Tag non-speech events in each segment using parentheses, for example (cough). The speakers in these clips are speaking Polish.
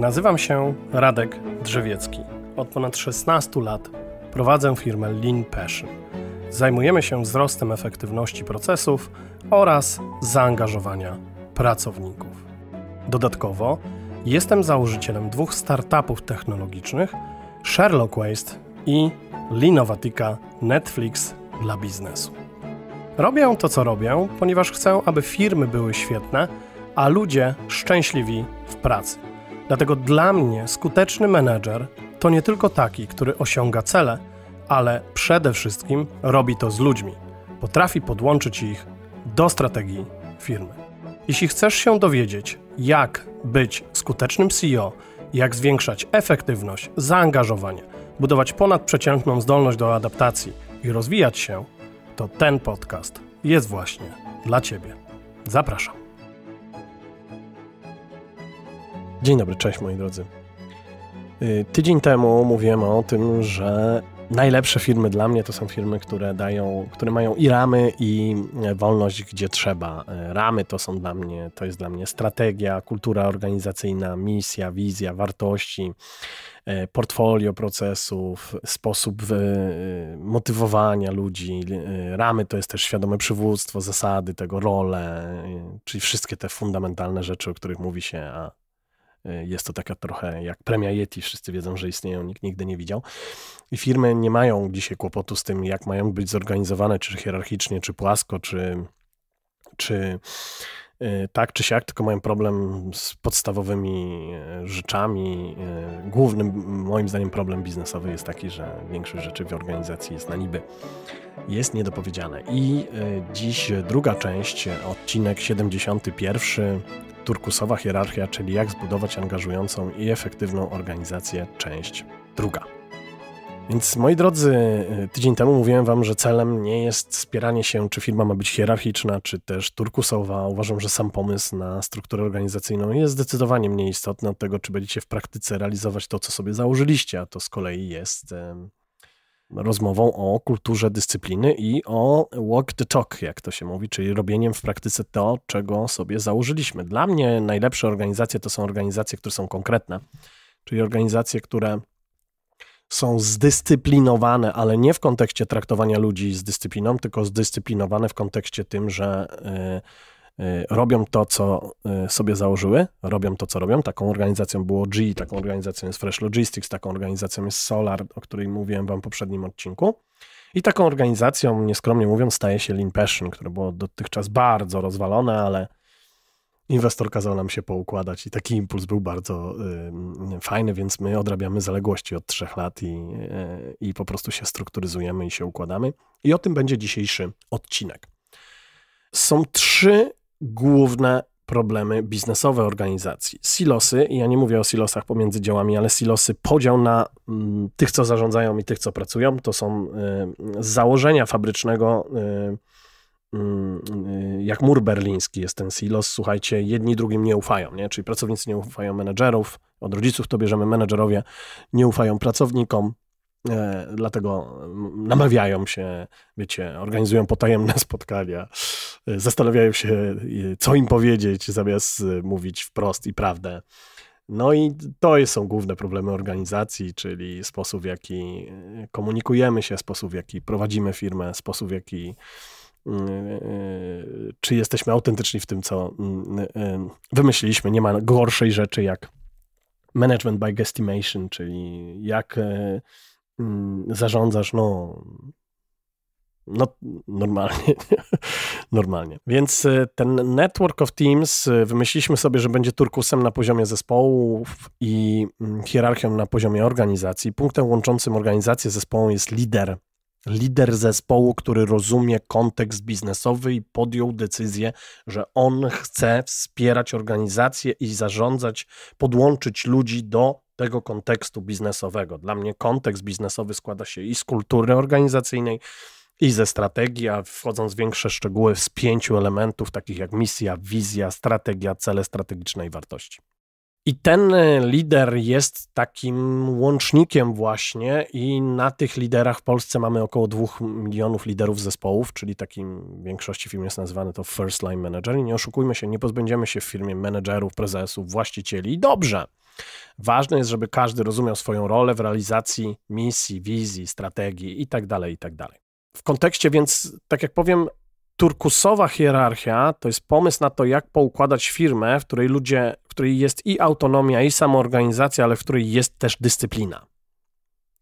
Nazywam się Radek Drzewiecki. Od ponad 16 lat prowadzę firmę Lean Passion. Zajmujemy się wzrostem efektywności procesów oraz zaangażowania pracowników. Dodatkowo jestem założycielem dwóch startupów technologicznych Sherlock Waste i Linovatica Netflix dla biznesu. Robię to, co robię, ponieważ chcę, aby firmy były świetne, a ludzie szczęśliwi w pracy. Dlatego dla mnie skuteczny menedżer to nie tylko taki, który osiąga cele, ale przede wszystkim robi to z ludźmi. Potrafi podłączyć ich do strategii firmy. Jeśli chcesz się dowiedzieć, jak być skutecznym CEO, jak zwiększać efektywność, zaangażowanie, budować ponadprzeciętną zdolność do adaptacji i rozwijać się, to ten podcast jest właśnie dla Ciebie. Zapraszam. Dzień dobry, cześć moi drodzy. Y, tydzień temu mówiłem o tym, że najlepsze firmy dla mnie to są firmy, które dają, które mają i ramy, i e, wolność, gdzie trzeba. E, ramy to są dla mnie, to jest dla mnie strategia, kultura organizacyjna, misja, wizja, wartości, e, portfolio procesów, sposób motywowania ludzi. Ramy to jest też świadome przywództwo, zasady tego, role, czyli wszystkie te fundamentalne rzeczy, o których mówi się, a E, jest to taka trochę jak premia Yeti, wszyscy wiedzą, że istnieją, nikt nigdy nie widział. I firmy nie mają dzisiaj kłopotu z tym, jak mają być zorganizowane, czy hierarchicznie, czy płasko, czy, czy Y, tak czy siak, tylko mają problem z podstawowymi e, rzeczami. Y, głównym moim zdaniem, problem biznesowy jest taki, że większość rzeczy w organizacji jest na niby. Jest niedopowiedziane. I y, dziś druga część, odcinek 71. Turkusowa hierarchia, czyli jak zbudować angażującą i efektywną organizację, część druga. Więc moi drodzy, y, tydzień temu mówiłem wam, że celem nie jest spieranie się, czy firma ma być hierarchiczna, czy też turkusowa. Uważam, że sam pomysł na strukturę organizacyjną jest zdecydowanie mniej istotny od tego, czy będziecie w praktyce realizować to, co sobie założyliście, a to z kolei jest rozmową o kulturze dyscypliny i o walk the talk, jak to się mówi, czyli robieniem w praktyce to, czego sobie założyliśmy. Dla mnie najlepsze organizacje to są organizacje, które są konkretne, czyli organizacje, które są zdyscyplinowane, ale nie w kontekście traktowania ludzi z dyscypliną, tylko zdyscyplinowane w kontekście tym, że y, y, robią to, co y, sobie założyły, robią to, co robią. Taką organizacją było G, taką organizacją jest Fresh Logistics, taką organizacją jest Solar, o której mówiłem wam w poprzednim odcinku. I taką organizacją, nieskromnie mówiąc, staje się Lean Passion, które było dotychczas bardzo rozwalone, ale inwestor kazał nam się poukładać i taki impuls był bardzo y, fajny, więc my odrabiamy zaległości od trzech lat i, y, i po prostu się strukturyzujemy i się układamy. I o tym będzie dzisiejszy odcinek. Są trzy główne problemy biznesowe organizacji. Silosy, i ja nie mówię o silosach pomiędzy działami, ale silosy, podział na mm, tych, co zarządzają i tych, co pracują, to są e, z założenia fabrycznego e, Mm, y, jak mur berliński jest ten silos, słuchajcie, jedni drugim nie ufają, nie? czyli pracownicy nie ufają menedżerów, od rodziców to bierzemy, menedżerowie nie ufają pracownikom, e, dlatego mm, namawiają się, wiecie, organizują potajemne (laughs) spotkania, e, zastanawiają się, e, co im powiedzieć, zamiast y, mówić wprost i prawdę. No i to są główne problemy organizacji, czyli sposób, w jaki y, komunikujemy się, sposób, w jaki prowadzimy firmę, sposób, w jaki Y, y, czy jesteśmy autentyczni w tym, co mm, y, wymyśliliśmy. Nie ma gorszej rzeczy jak management by guesstimation, czyli jak mm, zarządzasz, no, no normalnie, (laughs) normalnie. Więc ten network of teams wymyśliliśmy sobie, że będzie turkusem na poziomie zespołów i mm, hierarchią na poziomie organizacji. Punktem łączącym organizację z zespołem jest lider lider zespołu, który rozumie kontekst biznesowy i podjął decyzję, że on chce wspierać organizację i zarządzać, podłączyć ludzi do tego kontekstu biznesowego. Dla mnie kontekst biznesowy składa się i z kultury organizacyjnej, i ze strategii, a wchodząc w większe szczegóły, z pięciu elementów, takich jak misja, wizja, strategia, cele strategiczne i wartości. I ten e, lider jest takim łącznikiem właśnie i na tych liderach w Polsce mamy około dwóch milionów liderów zespołów, czyli takim w większości firm jest nazywany to first line manager. I nie oszukujmy się, nie pozbędziemy się w firmie menedżerów, prezesów, właścicieli. I dobrze. Ważne jest, żeby każdy rozumiał swoją rolę w realizacji misji, wizji, strategii itd., tak itd. Tak w kontekście więc, tak jak powiem, turkusowa hierarchia to jest pomysł na to, jak poukładać firmę, w której ludzie, w której jest i autonomia, i samoorganizacja, ale w której jest też dyscyplina.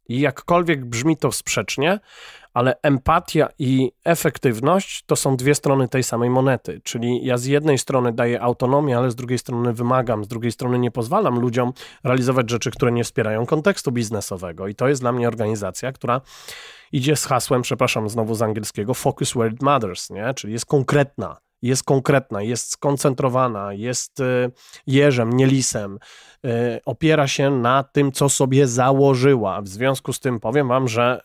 I jakkolwiek brzmi to sprzecznie, ale empatia i efektywność to są dwie strony tej samej monety. Czyli ja z jednej strony daję autonomię, ale z drugiej strony wymagam, z drugiej strony nie pozwalam ludziom realizować rzeczy, które nie wspierają kontekstu biznesowego. I to jest dla mnie organizacja, która idzie z hasłem, przepraszam, znowu z angielskiego, focus where it matters, nie? czyli jest konkretna, jest konkretna, jest skoncentrowana, jest y, jeżem, nie lisem, y, opiera się na tym, co sobie założyła. W związku z tym powiem Wam, że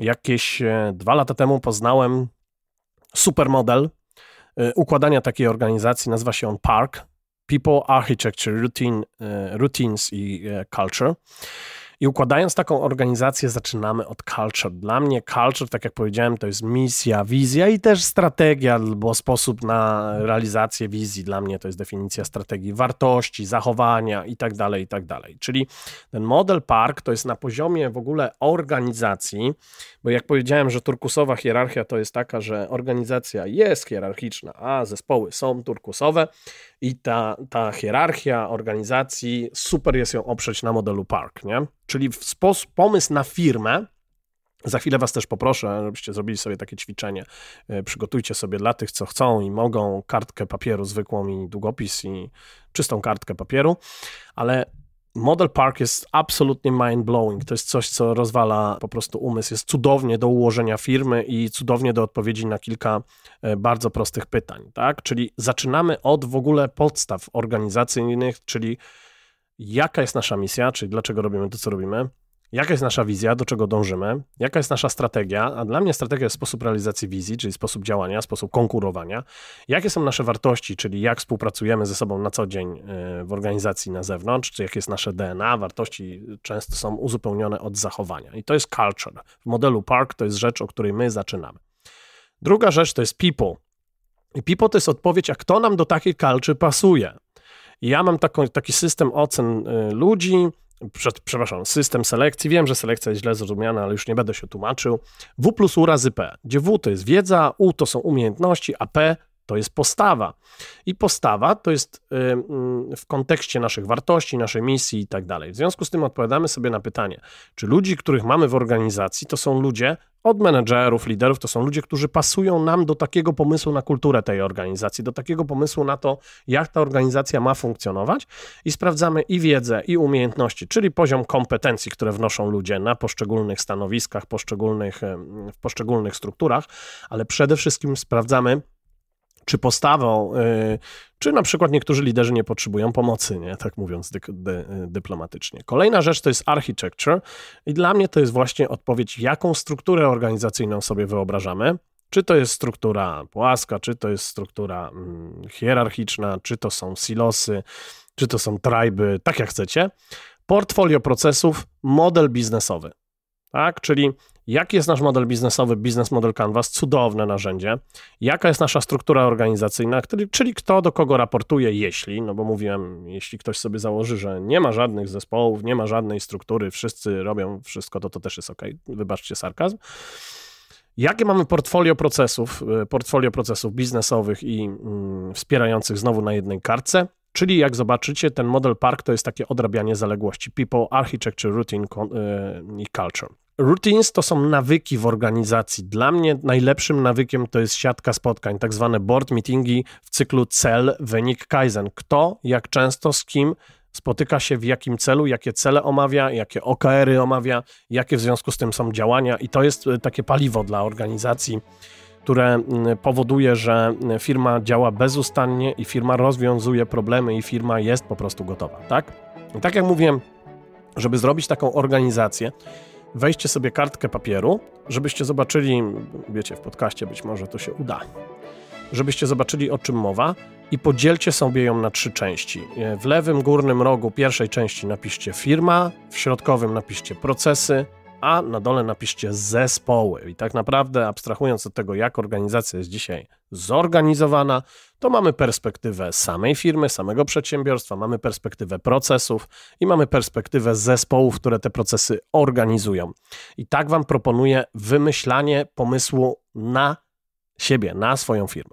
Jakieś e, dwa lata temu poznałem supermodel e, układania takiej organizacji. Nazywa się on Park. People, Architecture, Routine, e, Routines i Culture. I układając taką organizację, zaczynamy od culture. Dla mnie culture, tak jak powiedziałem, to jest misja, wizja i też strategia, albo sposób na realizację wizji. Dla mnie to jest definicja strategii wartości, zachowania i tak dalej, i tak dalej. Czyli ten model park to jest na poziomie w ogóle organizacji, bo jak powiedziałem, że turkusowa hierarchia to jest taka, że organizacja jest hierarchiczna, a zespoły są turkusowe, i ta, ta hierarchia organizacji, super jest ją oprzeć na modelu Park, nie? Czyli w sposób, pomysł na firmę, za chwilę was też poproszę, żebyście zrobili sobie takie ćwiczenie. E, przygotujcie sobie dla tych, co chcą i mogą, kartkę papieru zwykłą i długopis i czystą kartkę papieru, ale Model Park jest absolutnie mind-blowing. To jest coś, co rozwala po prostu umysł. Jest cudownie do ułożenia firmy i cudownie do odpowiedzi na kilka e, bardzo prostych pytań. Tak? Czyli zaczynamy od w ogóle podstaw organizacyjnych, czyli jaka jest nasza misja, czyli dlaczego robimy to, co robimy, jaka jest nasza wizja, do czego dążymy, jaka jest nasza strategia, a dla mnie strategia jest sposób realizacji wizji, czyli sposób działania, sposób konkurowania, jakie są nasze wartości, czyli jak współpracujemy ze sobą na co dzień y, w organizacji na zewnątrz, czy jakie jest nasze DNA, wartości często są uzupełnione od zachowania i to jest culture. W modelu Park to jest rzecz, o której my zaczynamy. Druga rzecz to jest people. I people to jest odpowiedź, a kto nam do takiej kalczy pasuje. ja mam taką, taki system ocen y, ludzi, przepraszam, system selekcji. Wiem, że selekcja jest źle zrozumiana, ale już nie będę się tłumaczył. W plus U razy P, gdzie W to jest wiedza, U to są umiejętności, a P to jest postawa. I postawa to jest y, mm, w kontekście naszych wartości, naszej misji i tak dalej. W związku z tym odpowiadamy sobie na pytanie, czy ludzi, których mamy w organizacji, to są ludzie od menedżerów, liderów, to są ludzie, którzy pasują nam do takiego pomysłu na kulturę tej organizacji, do takiego pomysłu na to, jak ta organizacja ma funkcjonować i sprawdzamy i wiedzę, i umiejętności, czyli poziom kompetencji, które wnoszą ludzie na poszczególnych stanowiskach, poszczególnych, w poszczególnych strukturach, ale przede wszystkim sprawdzamy czy postawą, y, czy na przykład niektórzy liderzy nie potrzebują pomocy, nie? tak mówiąc dy, dy, dyplomatycznie. Kolejna rzecz to jest architecture i dla mnie to jest właśnie odpowiedź, jaką strukturę organizacyjną sobie wyobrażamy. Czy to jest struktura płaska, czy to jest struktura mm, hierarchiczna, czy to są silosy, czy to są tryby, tak jak chcecie. Portfolio procesów, model biznesowy tak? Czyli jaki jest nasz model biznesowy, biznes model Canvas, cudowne narzędzie, jaka jest nasza struktura organizacyjna, czyli kto do kogo raportuje, jeśli, no bo mówiłem, jeśli ktoś sobie założy, że nie ma żadnych zespołów, nie ma żadnej struktury, wszyscy robią wszystko, to to też jest ok, wybaczcie sarkazm. Jakie mamy portfolio procesów, y, portfolio procesów biznesowych i mm, wspierających znowu na jednej kartce? Czyli jak zobaczycie, ten model park to jest takie odrabianie zaległości people, architecture, routine e, i culture. Routines to są nawyki w organizacji. Dla mnie najlepszym nawykiem to jest siatka spotkań, tak zwane board meetingi w cyklu cel, wynik, kaizen. Kto, jak często, z kim spotyka się, w jakim celu, jakie cele omawia, jakie OKR-y omawia, jakie w związku z tym są działania i to jest e, takie paliwo dla organizacji które mm, powoduje, że mm, firma działa bezustannie i firma rozwiązuje problemy i firma jest po prostu gotowa, tak? I tak jak mówiłem, żeby zrobić taką organizację, weźcie sobie kartkę papieru, żebyście zobaczyli, wiecie, w podcaście być może to się uda, żebyście zobaczyli o czym mowa i podzielcie sobie ją na trzy części. E, w lewym górnym rogu pierwszej części napiszcie firma, w środkowym napiszcie procesy, a na dole napiszcie zespoły. I tak naprawdę, abstrahując od tego, jak organizacja jest dzisiaj zorganizowana, to mamy perspektywę samej firmy, samego przedsiębiorstwa, mamy perspektywę procesów i mamy perspektywę zespołów, które te procesy organizują. I tak Wam proponuję wymyślanie pomysłu na siebie, na swoją firmę.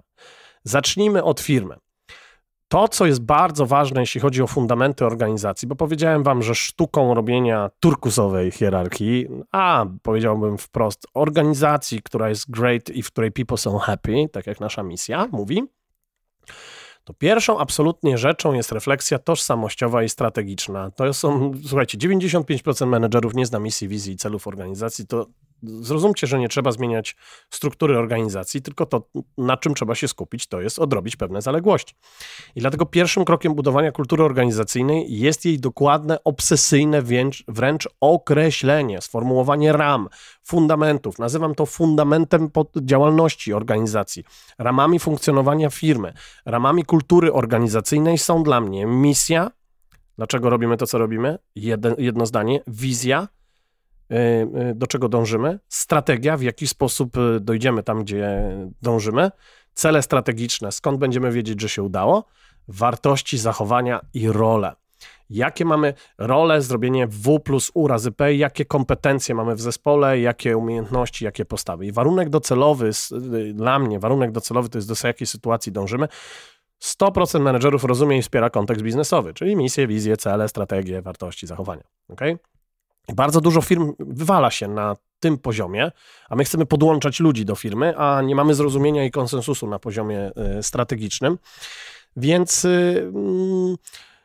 Zacznijmy od firmy. To, co jest bardzo ważne, jeśli chodzi o fundamenty organizacji, bo powiedziałem wam, że sztuką robienia turkusowej hierarchii, a powiedziałbym wprost organizacji, która jest great i w której people są happy, tak jak nasza misja mówi, to pierwszą absolutnie rzeczą jest refleksja tożsamościowa i strategiczna. To są, słuchajcie, 95% menedżerów nie zna misji, wizji i celów organizacji, to Zrozumcie, że nie trzeba zmieniać struktury organizacji, tylko to, na czym trzeba się skupić, to jest odrobić pewne zaległości. I dlatego pierwszym krokiem budowania kultury organizacyjnej jest jej dokładne, obsesyjne wręcz, wręcz określenie, sformułowanie ram, fundamentów. Nazywam to fundamentem działalności organizacji, ramami funkcjonowania firmy, ramami kultury organizacyjnej są dla mnie misja, dlaczego robimy to, co robimy, jedno zdanie, wizja, E, e, do czego dążymy, strategia, w jaki sposób e, dojdziemy tam, gdzie dążymy, cele strategiczne, skąd będziemy wiedzieć, że się udało, wartości, zachowania i role. Jakie mamy role, zrobienie W plus U razy P, jakie kompetencje mamy w zespole, jakie umiejętności, jakie postawy. I warunek docelowy, dla mnie, warunek docelowy to jest do jakiej sytuacji dążymy. 100% menedżerów rozumie i wspiera kontekst biznesowy, czyli misje, wizje, cele, strategie, wartości, zachowania. Okay? Bardzo dużo firm wywala się na tym poziomie, a my chcemy podłączać ludzi do firmy, a nie mamy zrozumienia i konsensusu na poziomie y, strategicznym. Więc y, mm,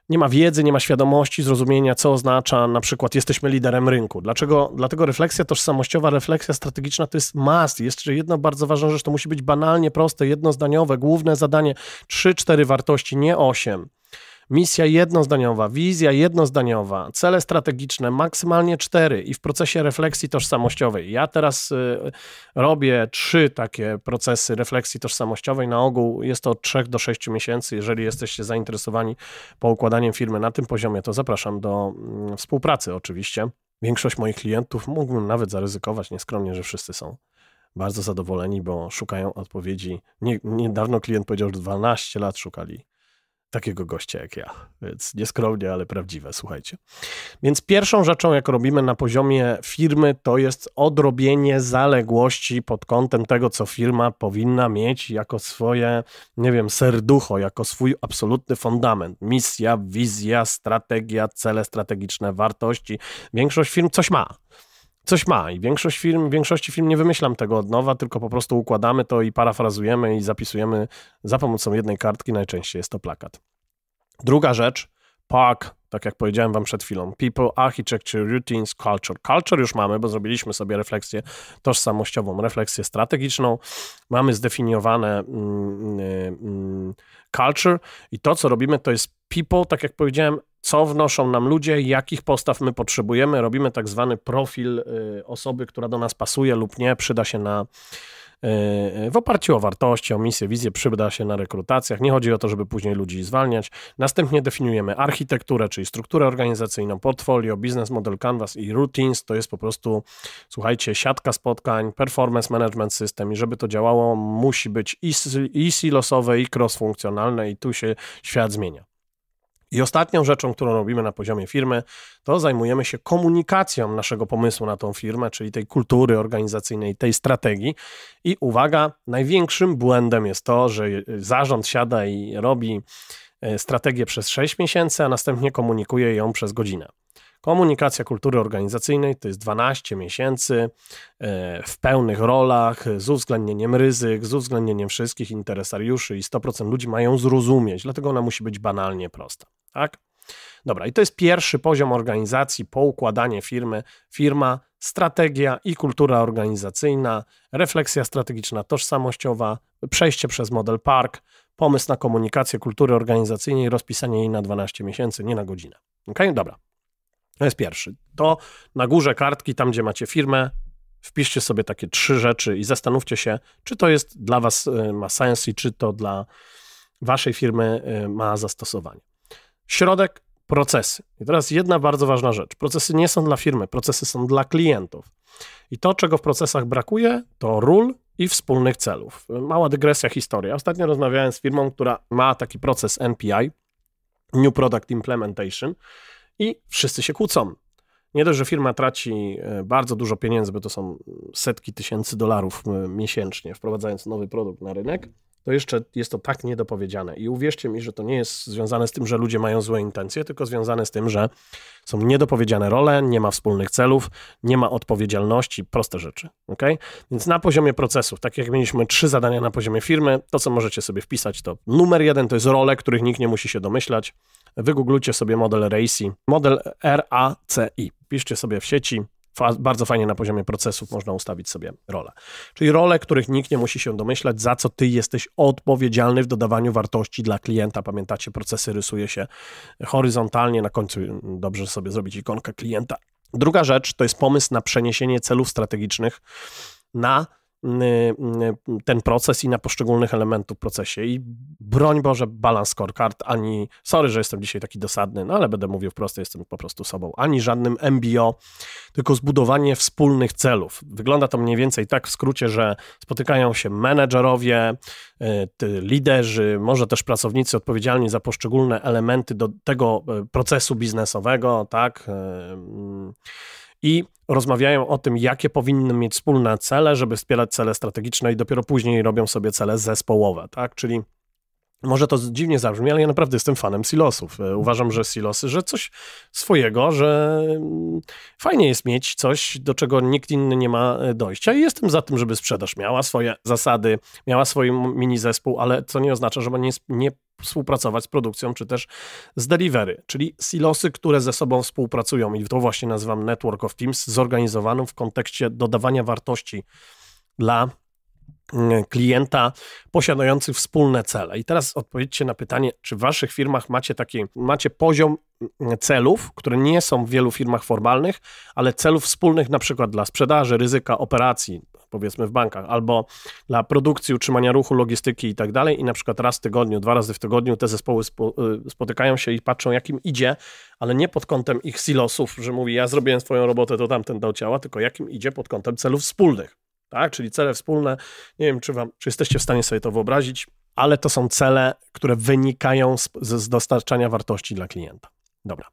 nie ma wiedzy, nie ma świadomości, zrozumienia, co oznacza na przykład jesteśmy liderem rynku. Dlaczego? Dlatego refleksja tożsamościowa, refleksja strategiczna to jest must. Jeszcze jedna bardzo ważna rzecz, to musi być banalnie proste, jednozdaniowe, główne zadanie, 3-4 wartości, nie 8. Misja jednozdaniowa, wizja jednozdaniowa, cele strategiczne maksymalnie cztery i w procesie refleksji tożsamościowej. Ja teraz y, robię trzy takie procesy refleksji tożsamościowej. Na ogół jest to od trzech do sześciu miesięcy. Jeżeli jesteście zainteresowani poukładaniem firmy na tym poziomie, to zapraszam do y, współpracy oczywiście. Większość moich klientów mógłbym nawet zaryzykować nieskromnie, że wszyscy są bardzo zadowoleni, bo szukają odpowiedzi. Nie, niedawno klient powiedział, że 12 lat szukali takiego gościa jak ja. Więc nieskromnie, ale prawdziwe, słuchajcie. Więc pierwszą rzeczą, jak robimy na poziomie firmy, to jest odrobienie zaległości pod kątem tego, co firma powinna mieć jako swoje, nie wiem, serducho, jako swój absolutny fundament. Misja, wizja, strategia, cele strategiczne, wartości. Większość firm coś ma coś ma i większość film większości film nie wymyślam tego od nowa, tylko po prostu układamy to i parafrazujemy i zapisujemy za pomocą jednej kartki, najczęściej jest to plakat. Druga rzecz, park, tak jak powiedziałem wam przed chwilą, people, architecture, routines, culture. Culture już mamy, bo zrobiliśmy sobie refleksję tożsamościową, refleksję strategiczną, mamy zdefiniowane mm, mm, mm culture i to, co robimy, to jest people, tak jak powiedziałem, co wnoszą nam ludzie, jakich postaw my potrzebujemy. Robimy tak zwany profil y, osoby, która do nas pasuje lub nie, przyda się na y, y, w oparciu o wartości, o misję, wizję, przyda się na rekrutacjach. Nie chodzi o to, żeby później ludzi zwalniać. Następnie definiujemy architekturę, czyli strukturę organizacyjną, portfolio, biznes model canvas i routines. To jest po prostu, słuchajcie, siatka spotkań, performance management system i żeby to działało, musi być i, i silosowe, i cross-funkcjonalne i tu się świat zmienia. I ostatnią rzeczą, którą robimy na poziomie firmy, to zajmujemy się komunikacją naszego pomysłu na tą firmę, czyli tej kultury organizacyjnej, tej strategii. I uwaga, największym błędem jest to, że zarząd siada i robi e, strategię przez 6 miesięcy, a następnie komunikuje ją przez godzinę. Komunikacja kultury organizacyjnej to jest 12 miesięcy e, w pełnych rolach, z uwzględnieniem ryzyk, z uwzględnieniem wszystkich interesariuszy i 100% ludzi mają zrozumieć, dlatego ona musi być banalnie prosta. Tak? Dobra, i to jest pierwszy poziom organizacji po układanie firmy. Firma, strategia i kultura organizacyjna, refleksja strategiczna, tożsamościowa, przejście przez model park, pomysł na komunikację kultury organizacyjnej rozpisanie jej na 12 miesięcy, nie na godzinę. OK, dobra. To jest pierwszy. To na górze kartki, tam gdzie macie firmę, wpiszcie sobie takie trzy rzeczy i zastanówcie się, czy to jest dla Was y, ma sens i czy to dla Waszej firmy y, ma zastosowanie. Środek procesy. I teraz jedna bardzo ważna rzecz. Procesy nie są dla firmy, procesy są dla klientów. I to, czego w procesach brakuje, to ról i wspólnych celów. Mała dygresja, historia. Ostatnio rozmawiałem z firmą, która ma taki proces NPI, New Product Implementation, i wszyscy się kłócą. Nie dość, że firma traci e, bardzo dużo pieniędzy, bo to są setki tysięcy dolarów e, miesięcznie, wprowadzając nowy produkt na rynek, to jeszcze jest to tak niedopowiedziane. I uwierzcie mi, że to nie jest związane z tym, że ludzie mają złe intencje, tylko związane z tym, że są niedopowiedziane role, nie ma wspólnych celów, nie ma odpowiedzialności, proste rzeczy. Okay? Więc na poziomie procesów, tak jak mieliśmy trzy zadania na poziomie firmy, to co możecie sobie wpisać, to numer jeden to jest role, których nikt nie musi się domyślać. Wygooglujcie sobie model RACI, model RACI. Piszcie sobie w sieci, bardzo fajnie na poziomie procesów można ustawić sobie role. Czyli role, których nikt nie musi się domyślać, za co ty jesteś odpowiedzialny w dodawaniu wartości dla klienta. Pamiętacie, procesy rysuje się horyzontalnie, na końcu dobrze sobie zrobić ikonkę klienta. Druga rzecz to jest pomysł na przeniesienie celów strategicznych na ten proces i na poszczególnych elementów w procesie. I broń Boże, balans scorecard, ani, sorry, że jestem dzisiaj taki dosadny, no ale będę mówił wprost, jestem po prostu sobą, ani żadnym MBO, tylko zbudowanie wspólnych celów. Wygląda to mniej więcej tak w skrócie, że spotykają się menedżerowie, y, liderzy, może też pracownicy odpowiedzialni za poszczególne elementy do tego y, procesu biznesowego, tak? Y, mm. I rozmawiają o tym, jakie powinny mieć wspólne cele, żeby wspierać cele strategiczne, i dopiero później robią sobie cele zespołowe, tak? Czyli może to dziwnie zabrzmi, ale ja naprawdę jestem fanem silosów. E, uważam, że silosy, że coś swojego, że mm, fajnie jest mieć coś, do czego nikt inny nie ma e, dojścia i jestem za tym, żeby sprzedaż miała swoje zasady, miała swój mini zespół, ale co nie oznacza, żeby nie, nie współpracować z produkcją, czy też z delivery, czyli silosy, które ze sobą współpracują i to właśnie nazywam Network of Teams, zorganizowaną w kontekście dodawania wartości dla klienta posiadających wspólne cele. I teraz odpowiedzcie na pytanie, czy w waszych firmach macie taki, macie poziom mm, celów, które nie są w wielu firmach formalnych, ale celów wspólnych na przykład dla sprzedaży, ryzyka, operacji, powiedzmy w bankach, albo dla produkcji, utrzymania ruchu, logistyki i tak dalej. I na przykład raz w tygodniu, dwa razy w tygodniu te zespoły spo, y, spotykają się i patrzą, jak im idzie, ale nie pod kątem ich silosów, że mówi, ja zrobiłem swoją robotę, to tamten dał ciała, tylko jakim idzie pod kątem celów wspólnych tak? Czyli cele wspólne. Nie wiem, czy, wam, czy jesteście w stanie sobie to wyobrazić, ale to są cele, które wynikają z, z dostarczania wartości dla klienta. Dobra.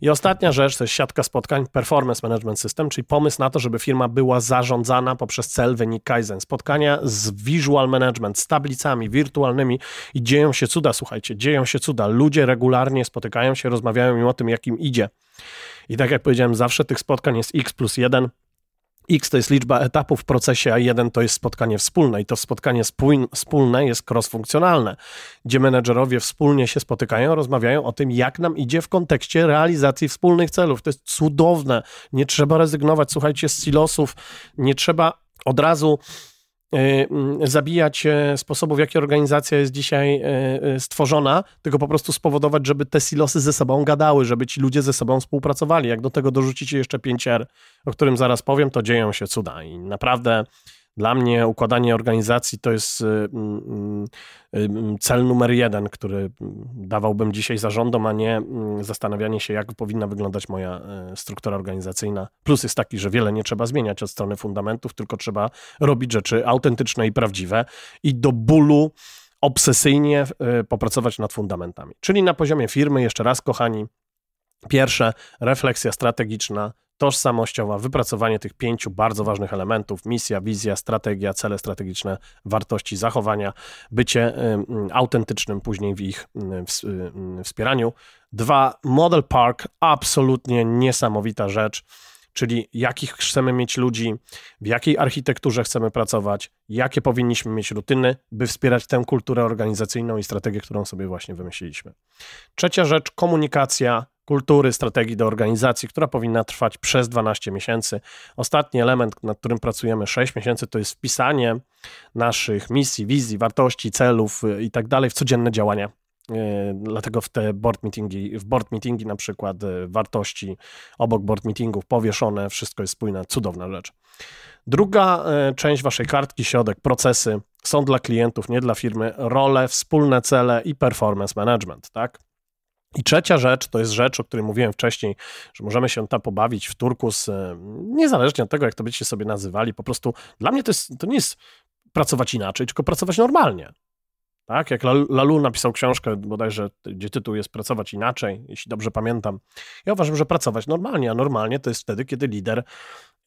I ostatnia rzecz to jest siatka spotkań, performance management system, czyli pomysł na to, żeby firma była zarządzana poprzez cel wynik Kaizen. Spotkania z visual management, z tablicami wirtualnymi i dzieją się cuda, słuchajcie, dzieją się cuda. Ludzie regularnie spotykają się, rozmawiają im o tym, jak im idzie. I tak jak powiedziałem, zawsze tych spotkań jest x plus 1. X to jest liczba etapów w procesie, a jeden to jest spotkanie wspólne i to spotkanie wspólne jest cross-funkcjonalne, gdzie menedżerowie wspólnie się spotykają, rozmawiają o tym, jak nam idzie w kontekście realizacji wspólnych celów. To jest cudowne. Nie trzeba rezygnować, słuchajcie, z silosów, nie trzeba od razu E, mm, zabijać e, sposobów, w jaki organizacja jest dzisiaj e, stworzona, tylko po prostu spowodować, żeby te silosy ze sobą gadały, żeby ci ludzie ze sobą współpracowali. Jak do tego dorzucicie jeszcze 5R, o którym zaraz powiem, to dzieją się cuda i naprawdę dla mnie układanie organizacji to jest y, mm, mm, y, mm, cel numer jeden, który dawałbym dzisiaj zarządom, a nie zastanawianie się, jak powinna wyglądać moja y, struktura organizacyjna. Plus jest taki, że wiele nie trzeba zmieniać od strony fundamentów, tylko trzeba robić rzeczy autentyczne i prawdziwe i do bólu obsesyjnie popracować nad fundamentami. Czyli na poziomie firmy, jeszcze raz, kochani, Pierwsze, refleksja strategiczna, tożsamościowa, wypracowanie tych pięciu bardzo ważnych elementów: misja, wizja, strategia, cele strategiczne, wartości, zachowania, bycie y, y, autentycznym później w ich y, wspieraniu. Dwa, model park, absolutnie niesamowita rzecz czyli jakich chcemy mieć ludzi, w jakiej architekturze chcemy pracować, jakie powinniśmy mieć rutyny, by wspierać tę kulturę organizacyjną i strategię, którą sobie właśnie wymyśliliśmy. Trzecia rzecz komunikacja kultury, strategii do organizacji, która powinna trwać przez 12 miesięcy. Ostatni element, nad którym pracujemy 6 miesięcy, to jest wpisanie naszych misji, wizji, wartości, celów y, i tak dalej w codzienne działania y, Dlatego w te board meetingi, w board meetingi na przykład y, wartości obok board meetingów powieszone, wszystko jest spójne, cudowna rzecz. Druga część waszej kartki, środek, procesy są dla klientów, nie dla firmy, role, wspólne cele i performance management, tak? I trzecia rzecz to jest rzecz, o której mówiłem wcześniej, że możemy się tam pobawić w turkus, e, niezależnie od tego, jak to będziecie sobie nazywali. Po prostu dla mnie to, jest, to nie jest pracować inaczej, tylko pracować normalnie. Tak? Jak Lalu napisał książkę, bodajże, gdzie tytuł jest Pracować inaczej, jeśli dobrze pamiętam. Ja uważam, że pracować normalnie, a normalnie to jest wtedy, kiedy lider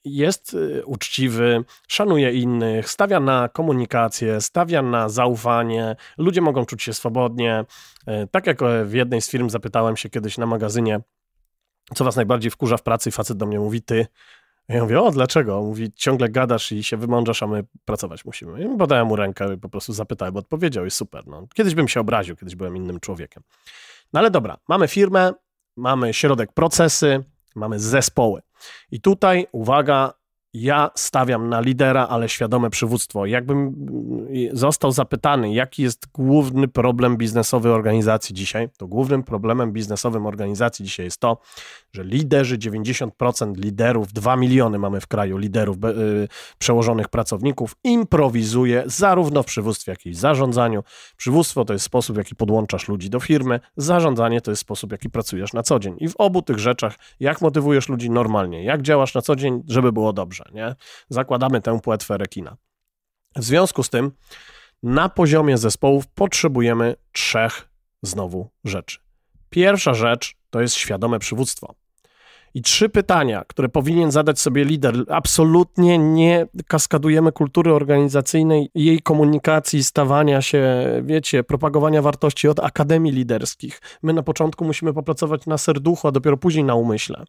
jest y, uczciwy, szanuje innych, stawia na komunikację, stawia na zaufanie, ludzie mogą czuć się swobodnie. Y, tak jak e, w jednej z firm zapytałem się kiedyś na magazynie, co was najbardziej wkurza w pracy, i facet do mnie mówi, ty. Ja mówię, o dlaczego? Mówi, ciągle gadasz i się wymądzasz, a my pracować musimy. I podałem mu rękę i po prostu zapytałem, bo odpowiedział jest super. No. Kiedyś bym się obraził, kiedyś byłem innym człowiekiem. No ale dobra, mamy firmę, mamy środek procesy, mamy zespoły. I tutaj, uwaga, ja stawiam na lidera, ale świadome przywództwo. Jakbym y, został zapytany, jaki jest główny problem biznesowy organizacji dzisiaj, to głównym problemem biznesowym organizacji dzisiaj jest to, że liderzy, 90% liderów, 2 miliony mamy w kraju liderów yy, przełożonych pracowników, improwizuje zarówno w przywództwie, jak i w zarządzaniu. Przywództwo to jest sposób, w jaki podłączasz ludzi do firmy, zarządzanie to jest sposób, w jaki pracujesz na co dzień. I w obu tych rzeczach, jak motywujesz ludzi normalnie, jak działasz na co dzień, żeby było dobrze nie? Zakładamy tę płetwę rekina. W związku z tym na poziomie zespołów potrzebujemy trzech znowu rzeczy. Pierwsza rzecz to jest świadome przywództwo. I trzy pytania, które powinien zadać sobie lider. Absolutnie nie kaskadujemy kultury organizacyjnej, jej komunikacji, stawania się, wiecie, propagowania wartości od akademii liderskich. My na początku musimy popracować na serduchu, a dopiero później na umyśle.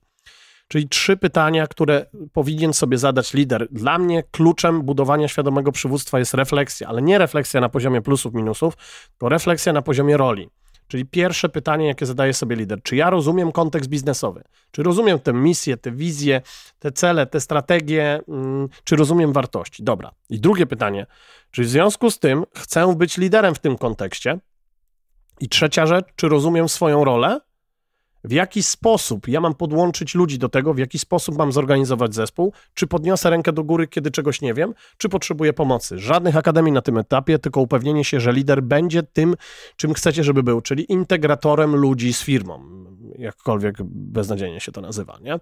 Czyli trzy pytania, które powinien sobie zadać lider. Dla mnie kluczem budowania świadomego przywództwa jest refleksja, ale nie refleksja na poziomie plusów, minusów, tylko refleksja na poziomie roli. Czyli pierwsze pytanie, jakie zadaje sobie lider, czy ja rozumiem kontekst biznesowy? Czy rozumiem tę misję, te wizje, te cele, te strategie, mm, czy rozumiem wartości? Dobra. I drugie pytanie, czy w związku z tym chcę być liderem w tym kontekście? I trzecia rzecz, czy rozumiem swoją rolę? w jaki sposób ja mam podłączyć ludzi do tego, w jaki sposób mam zorganizować zespół, czy podniosę rękę do góry, kiedy czegoś nie wiem, czy potrzebuję pomocy. Żadnych akademii na tym etapie, tylko upewnienie się, że lider będzie tym, czym chcecie, żeby był, czyli integratorem ludzi z firmą. Jakkolwiek beznadziejnie się to nazywa, nie?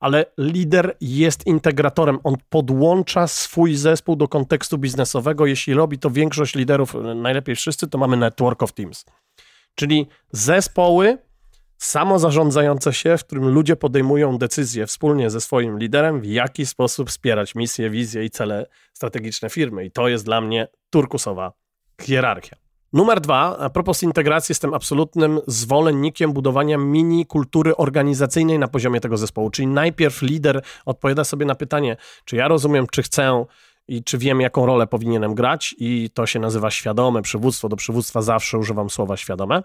ale lider jest integratorem. On podłącza swój zespół do kontekstu biznesowego. Jeśli robi to większość liderów, najlepiej wszyscy, to mamy network of teams. Czyli zespoły samozarządzające się, w którym ludzie podejmują decyzje wspólnie ze swoim liderem, w jaki sposób wspierać misję, wizję i cele strategiczne firmy. I to jest dla mnie turkusowa hierarchia. Numer dwa, a propos integracji, jestem absolutnym zwolennikiem budowania mini kultury organizacyjnej na poziomie tego zespołu. Czyli najpierw lider odpowiada sobie na pytanie, czy ja rozumiem, czy chcę i czy wiem, jaką rolę powinienem grać, i to się nazywa świadome przywództwo. Do przywództwa zawsze używam słowa świadome.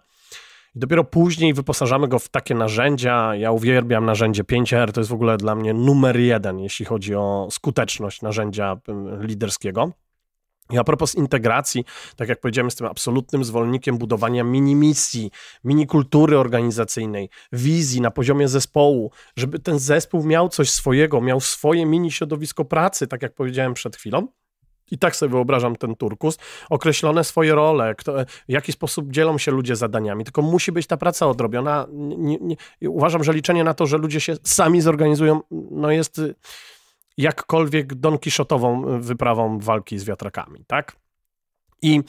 I dopiero później wyposażamy go w takie narzędzia. Ja uwielbiam narzędzie 5R, to jest w ogóle dla mnie numer jeden, jeśli chodzi o skuteczność narzędzia liderskiego. I a propos integracji, tak jak powiedziałem, jestem absolutnym zwolennikiem budowania mini misji, mini kultury organizacyjnej, wizji na poziomie zespołu, żeby ten zespół miał coś swojego, miał swoje mini środowisko pracy, tak jak powiedziałem przed chwilą. I tak sobie wyobrażam ten turkus. Określone swoje role, kto, w jaki sposób dzielą się ludzie zadaniami. Tylko musi być ta praca odrobiona. Nie, nie, uważam, że liczenie na to, że ludzie się sami zorganizują, no jest y, jakkolwiek donkiszotową y, wyprawą walki z wiatrakami, tak? I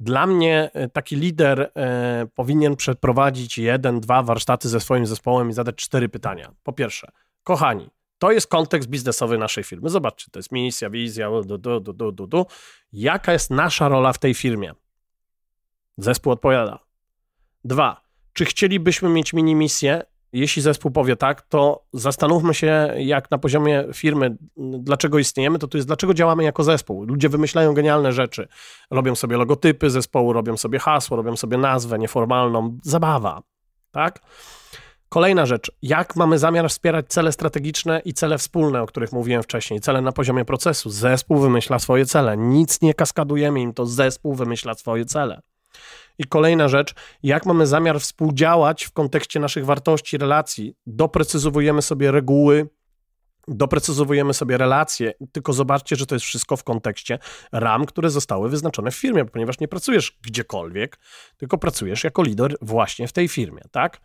dla mnie y, taki lider e, powinien przeprowadzić jeden, dwa warsztaty ze swoim zespołem i zadać cztery pytania. Po pierwsze, kochani, to jest kontekst biznesowy naszej firmy. Zobaczcie, to jest misja, wizja, du, du, du, du, du, du. Jaka jest nasza rola w tej firmie? Zespół odpowiada. Dwa. Czy chcielibyśmy mieć mini misję? Jeśli zespół powie tak, to zastanówmy się, jak na poziomie firmy, dlaczego istniejemy, to to jest dlaczego działamy jako zespół. Ludzie wymyślają genialne rzeczy. Robią sobie logotypy zespołu, robią sobie hasło, robią sobie nazwę nieformalną. Zabawa, tak? Kolejna rzecz, jak mamy zamiar wspierać cele strategiczne i cele wspólne, o których mówiłem wcześniej, cele na poziomie procesu. Zespół wymyśla swoje cele, nic nie kaskadujemy im, to zespół wymyśla swoje cele. I kolejna rzecz, jak mamy zamiar współdziałać w kontekście naszych wartości, relacji, doprecyzowujemy sobie reguły, doprecyzowujemy sobie relacje, tylko zobaczcie, że to jest wszystko w kontekście ram, które zostały wyznaczone w firmie, ponieważ nie pracujesz gdziekolwiek, tylko pracujesz jako lider właśnie w tej firmie, tak?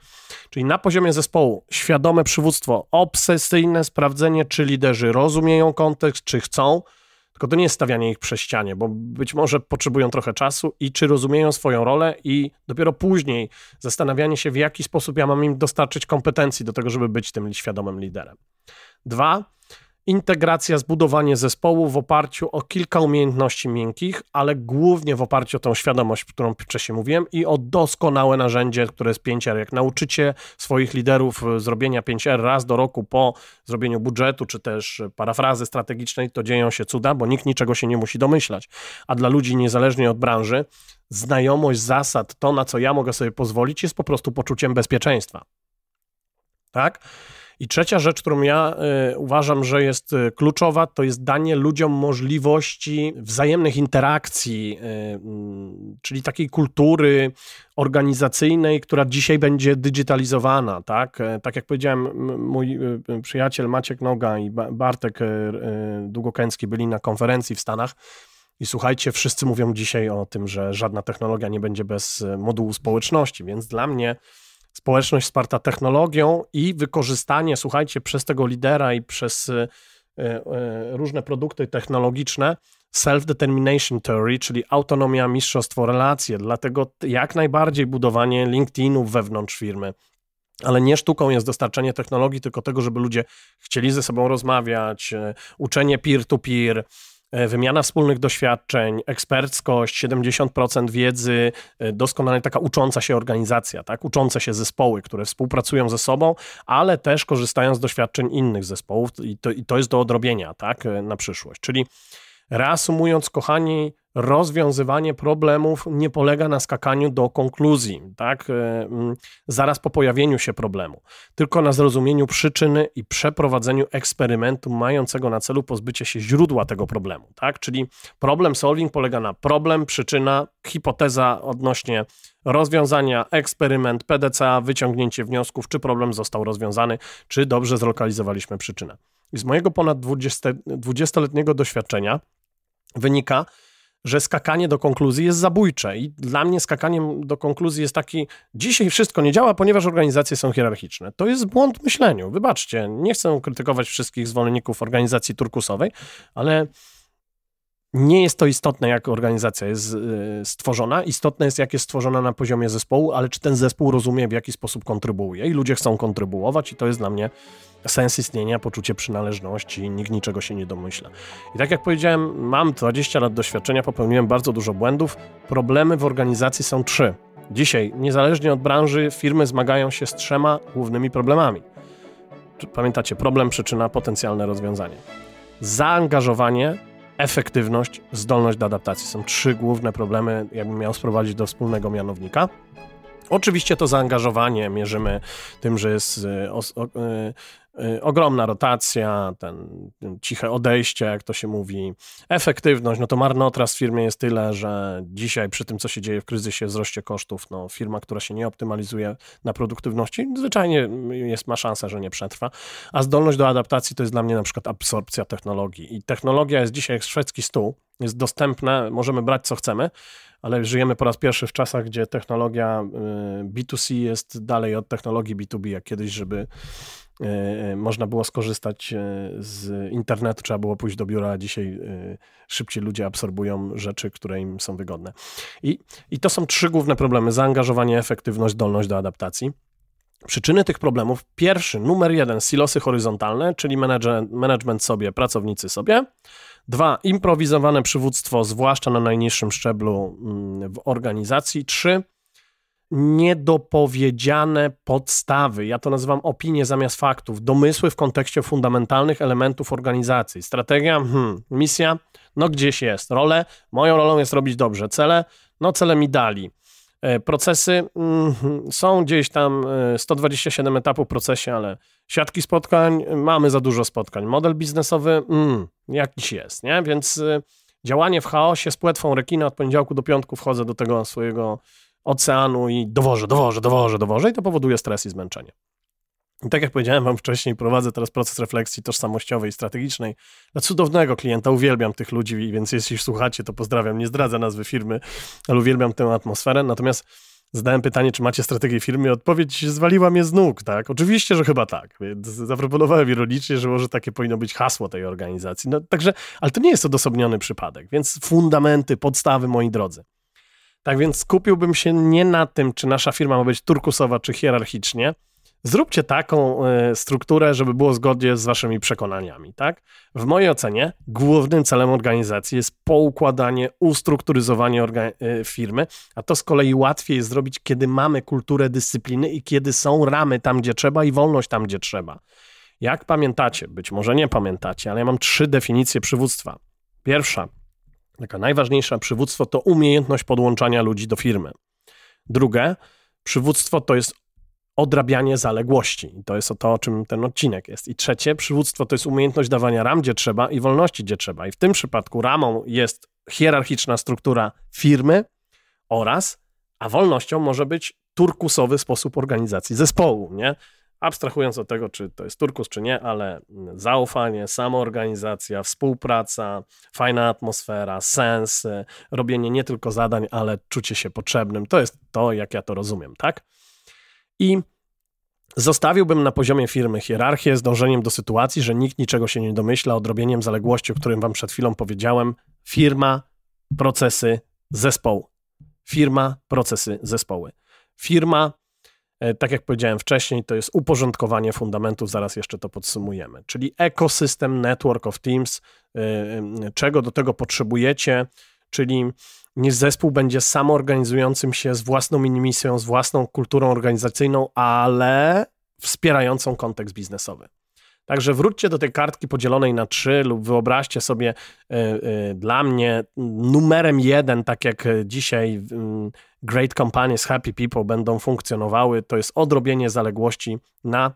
Czyli na poziomie zespołu świadome przywództwo, obsesyjne sprawdzenie, czy liderzy rozumieją kontekst, czy chcą, tylko to nie jest stawianie ich przez ścianie, bo być może potrzebują trochę czasu i czy rozumieją swoją rolę i dopiero później zastanawianie się, w jaki sposób ja mam im dostarczyć kompetencji do tego, żeby być tym świadomym liderem. Dwa, integracja, zbudowanie zespołu w oparciu o kilka umiejętności miękkich, ale głównie w oparciu o tą świadomość, o którą wcześniej mówiłem i o doskonałe narzędzie, które jest 5R. Jak nauczycie swoich liderów e, zrobienia 5R raz do roku po zrobieniu budżetu, czy też parafrazy strategicznej, to dzieją się cuda, bo nikt niczego się nie musi domyślać. A dla ludzi niezależnie od branży, znajomość zasad, to na co ja mogę sobie pozwolić, jest po prostu poczuciem bezpieczeństwa. Tak? I trzecia rzecz, którą ja e, uważam, że jest e, kluczowa, to jest danie ludziom możliwości wzajemnych interakcji, e, czyli takiej kultury organizacyjnej, która dzisiaj będzie digitalizowana, tak? Tak jak powiedziałem, mój przyjaciel Maciek Noga i Bartek Długokęcki byli na konferencji w Stanach. I słuchajcie, wszyscy mówią dzisiaj o tym, że żadna technologia nie będzie bez modułu społeczności, więc dla mnie społeczność wsparta technologią i wykorzystanie, słuchajcie, przez tego lidera i przez e, e, różne produkty technologiczne self-determination theory, czyli autonomia, mistrzostwo, relacje. Dlatego jak najbardziej budowanie LinkedInu wewnątrz firmy. Ale nie sztuką jest dostarczanie technologii, tylko tego, żeby ludzie chcieli ze sobą rozmawiać, e, uczenie peer-to-peer, -peer, E, wymiana wspólnych doświadczeń, eksperckość, 70% wiedzy, e, doskonale taka ucząca się organizacja, tak? uczące się zespoły, które współpracują ze sobą, ale też korzystają z doświadczeń innych zespołów i to, i to jest do odrobienia tak? E, na przyszłość. Czyli Reasumując, kochani, rozwiązywanie problemów nie polega na skakaniu do konkluzji, tak, e, mm, zaraz po pojawieniu się problemu, tylko na zrozumieniu przyczyny i przeprowadzeniu eksperymentu mającego na celu pozbycie się źródła tego problemu, tak, czyli problem solving polega na problem, przyczyna, hipoteza odnośnie rozwiązania, eksperyment, PDCA, wyciągnięcie wniosków, czy problem został rozwiązany, czy dobrze zlokalizowaliśmy przyczynę. I z mojego ponad 20-letniego 20 doświadczenia wynika, że skakanie do konkluzji jest zabójcze. I dla mnie skakaniem do konkluzji jest taki, dzisiaj wszystko nie działa, ponieważ organizacje są hierarchiczne. To jest błąd w myśleniu. Wybaczcie, nie chcę krytykować wszystkich zwolenników organizacji turkusowej, ale nie jest to istotne, jak organizacja jest e, stworzona. Istotne jest, jak jest stworzona na poziomie zespołu, ale czy ten zespół rozumie, w jaki sposób kontrybuuje. I ludzie chcą kontrybuować, i to jest dla mnie sens istnienia, poczucie przynależności, nikt niczego się nie domyśla. I tak jak powiedziałem, mam 20 lat doświadczenia, popełniłem bardzo dużo błędów. Problemy w organizacji są trzy. Dzisiaj, niezależnie od branży, firmy zmagają się z trzema głównymi problemami. Pamiętacie, problem, przyczyna, potencjalne rozwiązanie. Zaangażowanie efektywność, zdolność do adaptacji. Są trzy główne problemy, jakbym miał sprowadzić do wspólnego mianownika. Oczywiście to zaangażowanie mierzymy tym, że jest e, e, Y, ogromna rotacja, ten, ciche odejście, jak to się mówi, efektywność, no to marnotrawstw w firmie jest tyle, że dzisiaj przy tym, co się dzieje w kryzysie, wzroście kosztów, no firma, która się nie optymalizuje na produktywności, zwyczajnie mm, jest, ma szansę, że nie przetrwa, a zdolność do adaptacji to jest dla mnie na przykład absorpcja technologii i technologia jest dzisiaj jak szwedzki stół, jest dostępna, możemy brać co chcemy, ale żyjemy po raz pierwszy w czasach, gdzie technologia y, B2C jest dalej od technologii B2B, jak kiedyś, żeby E, e, można było skorzystać e, z internetu, trzeba było pójść do biura, a dzisiaj szybciej ludzie absorbują rzeczy, które im są wygodne. I, i to są trzy główne problemy: zaangażowanie, efektywność, zdolność do adaptacji. Przyczyny tych problemów, pierwszy, numer jeden, silosy horyzontalne, czyli management sobie, pracownicy sobie. Dwa, improwizowane przywództwo, zwłaszcza na najniższym szczeblu mm, w organizacji. Trzy, niedopowiedziane podstawy. Ja to nazywam opinie zamiast faktów, domysły w kontekście fundamentalnych elementów organizacji. Strategia, hmm, misja, no gdzieś jest. Role, moją rolą jest robić dobrze. Cele, no cele mi dali. E, procesy mhm. są gdzieś tam 127 e, etapów w procesie, ale siatki spotkań, mamy za dużo spotkań. Model biznesowy mm, jakiś jest, nie? Więc e, działanie w chaosie z płetwą rekina od poniedziałku do piątku wchodzę do tego swojego oceanu i dowożę, dowożę, dowożę, dowożę i to powoduje stres i zmęczenie. I tak jak powiedziałem wam wcześniej, prowadzę teraz proces refleksji tożsamościowej i strategicznej dla cudownego klienta. Uwielbiam tych ludzi, więc jeśli słuchacie, to pozdrawiam. Nie zdradzę nazwy firmy, ale uwielbiam tę atmosferę. Natomiast zadałem pytanie, czy macie strategię firmy. Odpowiedź zwaliła mnie z nóg, tak? Oczywiście, że chyba tak. Więc zaproponowałem ironicznie, że może takie powinno być hasło tej organizacji. No, także, ale to nie jest odosobniony przypadek, więc fundamenty, podstawy, moi drodzy. Tak więc skupiłbym się nie na tym, czy nasza firma ma być turkusowa, czy hierarchicznie. Zróbcie taką e, strukturę, żeby było zgodnie z waszymi przekonaniami, tak? W mojej ocenie głównym celem organizacji jest poukładanie, ustrukturyzowanie e, firmy, a to z kolei łatwiej jest zrobić, kiedy mamy kulturę dyscypliny i kiedy są ramy tam, gdzie trzeba i wolność tam, gdzie trzeba. Jak pamiętacie, być może nie pamiętacie, ale ja mam trzy definicje przywództwa. Pierwsza taka najważniejsza przywództwo to umiejętność podłączania ludzi do firmy. Drugie, przywództwo to jest odrabianie zaległości. I to jest o to, o czym ten odcinek jest. I trzecie, przywództwo to jest umiejętność dawania ram, gdzie trzeba i wolności, gdzie trzeba. I w tym przypadku ramą jest hierarchiczna struktura firmy oraz, a wolnością może być turkusowy sposób organizacji zespołu, nie? abstrahując od tego, czy to jest turkus, czy nie, ale zaufanie, samoorganizacja, współpraca, fajna atmosfera, sens, robienie nie tylko zadań, ale czucie się potrzebnym. To jest to, jak ja to rozumiem, tak? I Zostawiłbym na poziomie firmy hierarchię z dążeniem do sytuacji, że nikt niczego się nie domyśla, odrobieniem zaległości, o którym wam przed chwilą powiedziałem. Firma, procesy, zespoł. Firma, procesy, zespoły. Firma, E, tak jak powiedziałem wcześniej, to jest uporządkowanie fundamentów, zaraz jeszcze to podsumujemy. Czyli ekosystem Network of Teams, e, e, czego do tego potrzebujecie, czyli nie zespół będzie samoorganizującym się z własną inicjatywą, z własną kulturą organizacyjną, ale wspierającą kontekst biznesowy. Także wróćcie do tej kartki podzielonej na trzy lub wyobraźcie sobie y, y, dla mnie numerem jeden, tak jak dzisiaj y, Great Companies, Happy People będą funkcjonowały, to jest odrobienie zaległości na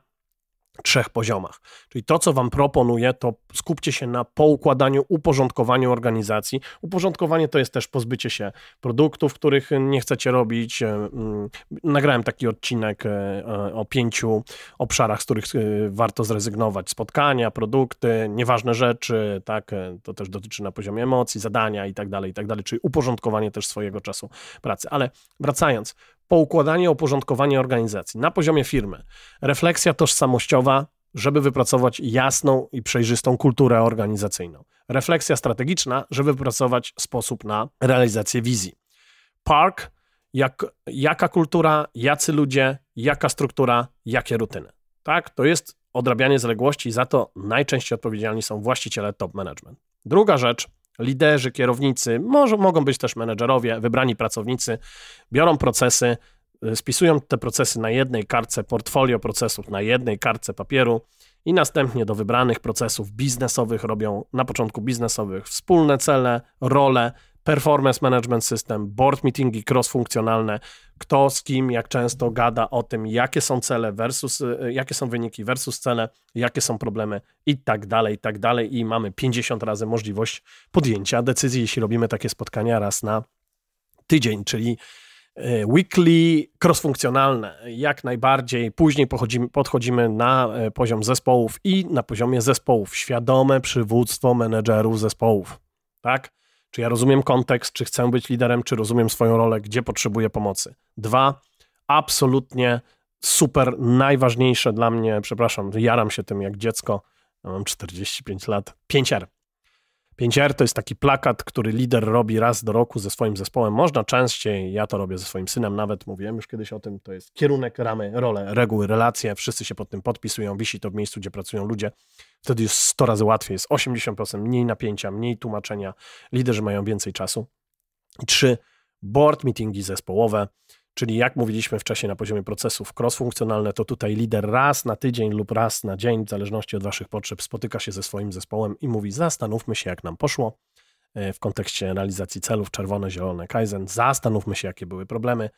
trzech poziomach. Czyli to, co Wam proponuję, to skupcie się na poukładaniu, uporządkowaniu organizacji. Uporządkowanie to jest też pozbycie się produktów, których nie chcecie robić. E, mm, nagrałem taki odcinek e, e, o pięciu obszarach, z których warto zrezygnować. Spotkania, produkty, nieważne rzeczy, tak, to też dotyczy na poziomie emocji, zadania i tak dalej, i tak dalej, czyli uporządkowanie też swojego czasu pracy. Ale wracając, poukładanie, uporządkowanie organizacji na poziomie firmy, refleksja tożsamościowa, żeby wypracować jasną i przejrzystą kulturę organizacyjną, refleksja strategiczna, żeby wypracować sposób na realizację wizji. Park, jak, jaka kultura, jacy ludzie, jaka struktura, jakie rutyny. Tak, to jest odrabianie zaległości i za to najczęściej odpowiedzialni są właściciele top management. Druga rzecz, liderzy, kierownicy, może, mogą być też menedżerowie, wybrani pracownicy, biorą procesy, y, spisują te procesy na jednej kartce, portfolio procesów na jednej kartce papieru i następnie do wybranych procesów biznesowych robią na początku biznesowych wspólne cele, role, performance management system, board meetingi cross-funkcjonalne, kto z kim, jak często gada o tym, jakie są cele versus, y, y, jakie są wyniki versus cele, jakie są problemy i tak dalej, i tak dalej. I mamy 50 razy możliwość podjęcia decyzji, jeśli robimy takie spotkania raz na tydzień, czyli y, weekly, cross-funkcjonalne, jak najbardziej. Później podchodzimy na poziom zespołów i na poziomie zespołów, świadome przywództwo menedżerów zespołów, tak? Czy ja rozumiem kontekst, czy chcę być liderem, czy rozumiem swoją rolę, gdzie potrzebuję pomocy. Dwa, absolutnie super, najważniejsze dla mnie, przepraszam, jaram się tym jak dziecko, ja mam 45 lat, 5R. 5R to jest taki plakat, który lider robi raz do roku ze swoim zespołem. Można częściej, ja to robię ze swoim synem, nawet mówiłem już kiedyś o tym, to jest kierunek, ramy, role, reguły, relacje, wszyscy się pod tym podpisują, wisi to w miejscu, gdzie pracują ludzie. Wtedy jest 100 razy łatwiej, jest 80% mniej napięcia, mniej tłumaczenia, liderzy mają więcej czasu. Trzy, board meetingi zespołowe. Czyli jak mówiliśmy wcześniej na poziomie procesów cross-funkcjonalne, to tutaj lider raz na tydzień lub raz na dzień, w zależności od Waszych potrzeb, spotyka się ze swoim zespołem i mówi: Zastanówmy się, jak nam poszło e, w kontekście realizacji celów czerwone, zielone, Kaizen. Zastanówmy się, jakie były problemy,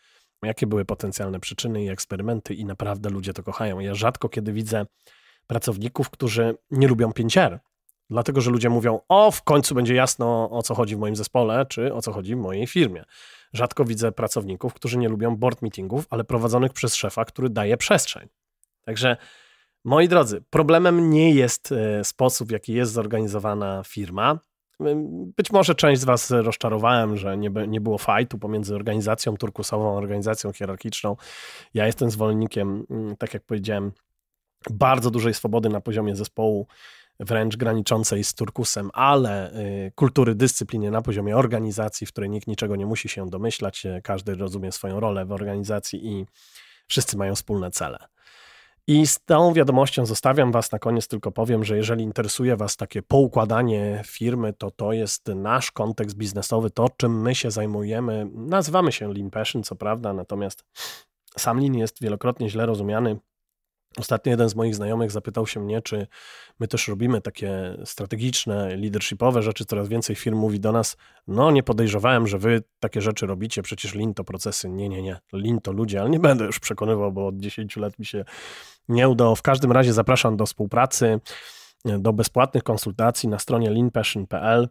jakie były potencjalne przyczyny i eksperymenty, i naprawdę ludzie to kochają. Ja rzadko kiedy widzę pracowników, którzy nie lubią 5R, dlatego że ludzie mówią: O, w końcu będzie jasno, o co chodzi w moim zespole, czy o co chodzi w mojej firmie. Rzadko widzę pracowników, którzy nie lubią board meetingów, ale prowadzonych przez szefa, który daje przestrzeń. Także, moi drodzy, problemem nie jest e, sposób, w jaki jest zorganizowana firma. E, być może część z Was rozczarowałem, że nie, nie było fajtu pomiędzy organizacją turkusową a organizacją hierarchiczną. Ja jestem zwolennikiem, mm, tak jak powiedziałem, bardzo dużej swobody na poziomie zespołu wręcz graniczącej z turkusem, ale y, kultury, dyscyplinie na poziomie organizacji, w której nikt niczego nie musi się domyślać, y, każdy rozumie swoją rolę w organizacji i wszyscy mają wspólne cele. I z tą wiadomością zostawiam Was. Na koniec tylko powiem, że jeżeli interesuje Was takie poukładanie firmy, to to jest nasz kontekst biznesowy, to czym my się zajmujemy. Nazywamy się Lean Passion, co prawda, natomiast sam Lean jest wielokrotnie źle rozumiany Ostatnio jeden z moich znajomych zapytał się mnie, czy my też robimy takie strategiczne, leadershipowe rzeczy. Coraz więcej firm mówi do nas: No, nie podejrzewałem, że wy takie rzeczy robicie, przecież lin to procesy. Nie, nie, nie, lin to ludzie, ale nie będę już przekonywał, bo od 10 lat mi się nie udało. W każdym razie zapraszam do współpracy do bezpłatnych konsultacji na stronie leanpassion.pl.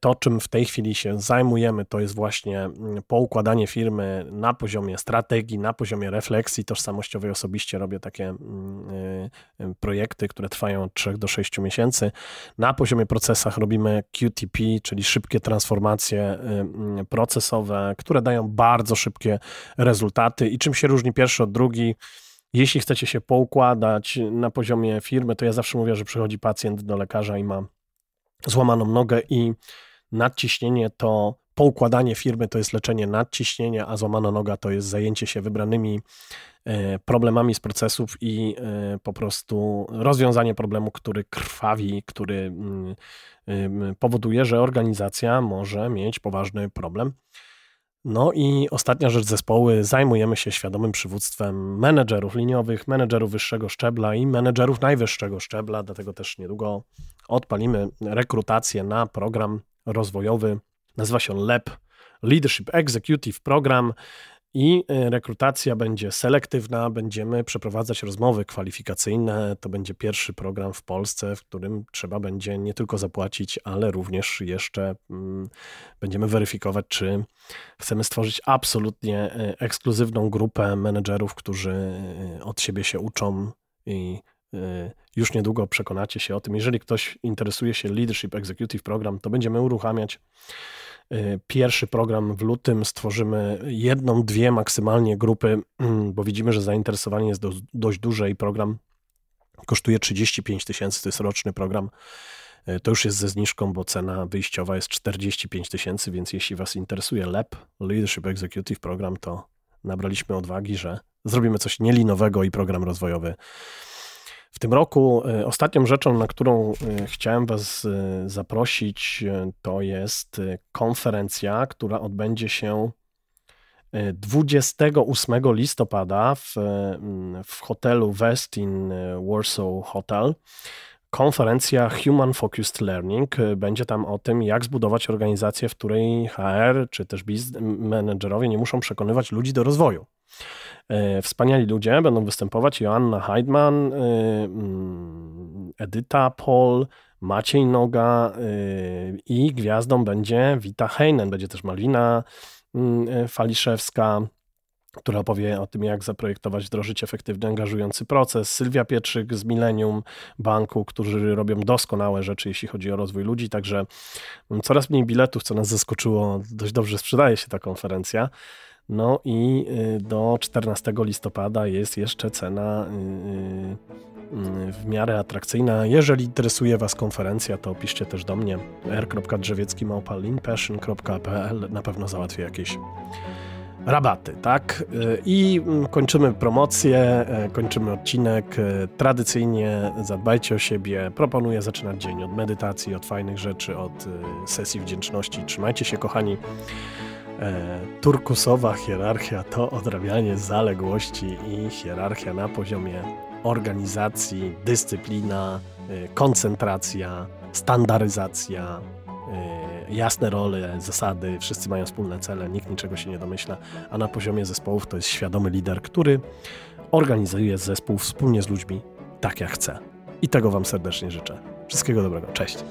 To, czym w tej chwili się zajmujemy, to jest właśnie mm, poukładanie firmy na poziomie strategii, na poziomie refleksji tożsamościowej. Osobiście robię takie mm, y, y, projekty, które trwają od 3 do 6 miesięcy. Na poziomie procesach robimy QTP, czyli szybkie transformacje y, mm, procesowe, które dają bardzo szybkie rezultaty. I czym się różni pierwszy od drugi? Jeśli chcecie się poukładać na poziomie firmy, to ja zawsze mówię, że przychodzi pacjent do lekarza i ma złamaną nogę i nadciśnienie to poukładanie firmy to jest leczenie nadciśnienia, a złamana noga to jest zajęcie się wybranymi e, problemami z procesów i e, po prostu rozwiązanie problemu, który krwawi, który mm, powoduje, że organizacja może mieć poważny problem. No i ostatnia rzecz zespoły, zajmujemy się świadomym przywództwem menedżerów liniowych, menedżerów wyższego szczebla i menedżerów najwyższego szczebla, dlatego też niedługo odpalimy rekrutację na program rozwojowy. Nazywa się on LEP, Leadership Executive Program i e, rekrutacja będzie selektywna, będziemy przeprowadzać rozmowy kwalifikacyjne. To będzie pierwszy program w Polsce, w którym trzeba będzie nie tylko zapłacić, ale również jeszcze mm, będziemy weryfikować, czy chcemy stworzyć absolutnie e, ekskluzywną grupę menedżerów, którzy e, od siebie się uczą i już niedługo przekonacie się o tym. Jeżeli ktoś interesuje się Leadership Executive Program, to będziemy uruchamiać Y, pierwszy program w lutym stworzymy jedną, dwie maksymalnie grupy, mm, bo widzimy, że zainteresowanie jest do, dość duże i program kosztuje 35 tysięcy, to jest roczny program. Y, to już jest ze zniżką, bo cena wyjściowa jest 45 tysięcy, więc jeśli Was interesuje LEP, Leadership Executive Program, to nabraliśmy odwagi, że zrobimy coś nielinowego i program rozwojowy w tym roku e, ostatnią rzeczą, na którą e, chciałem Was e, zaprosić, to jest konferencja, która odbędzie się 28 listopada w, w hotelu Westin Warsaw Hotel konferencja Human Focused Learning. Y, będzie tam o tym, jak zbudować organizację, w której HR czy też managerowie nie muszą przekonywać ludzi do rozwoju. Y, wspaniali ludzie będą występować: Joanna Heidman, y, mm, Edyta Pol, Maciej Noga i gwiazdą będzie Wita Heinen, będzie też Malwina mm, Faliszewska która opowie o tym, jak zaprojektować, wdrożyć efektywny, angażujący proces. Sylwia Pietrzyk z Millennium Banku, którzy robią doskonałe rzeczy, jeśli chodzi o rozwój ludzi, także mm, coraz mniej biletów, co nas zaskoczyło. Dość dobrze sprzedaje się ta konferencja. No i y, do 14 listopada jest jeszcze cena y, y, mm, w miarę atrakcyjna. Jeżeli interesuje Was konferencja, to piszcie też do mnie r.drzewiecki.passion.pl Na pewno załatwię jakieś rabaty, tak? I mm, kończymy promocję, e, kończymy odcinek. E, tradycyjnie zadbajcie o siebie. Proponuję zaczynać dzień od medytacji, od fajnych rzeczy, od e, sesji wdzięczności. Trzymajcie się, kochani. Turkusowa hierarchia to odrabianie zaległości i hierarchia na poziomie organizacji, dyscyplina, koncentracja, standaryzacja jasne role, zasady, wszyscy mają wspólne cele, nikt niczego się nie domyśla, a na poziomie zespołów to jest świadomy lider, który organizuje zespół wspólnie z ludźmi tak jak chce. I tego Wam serdecznie życzę. Wszystkiego dobrego. Cześć.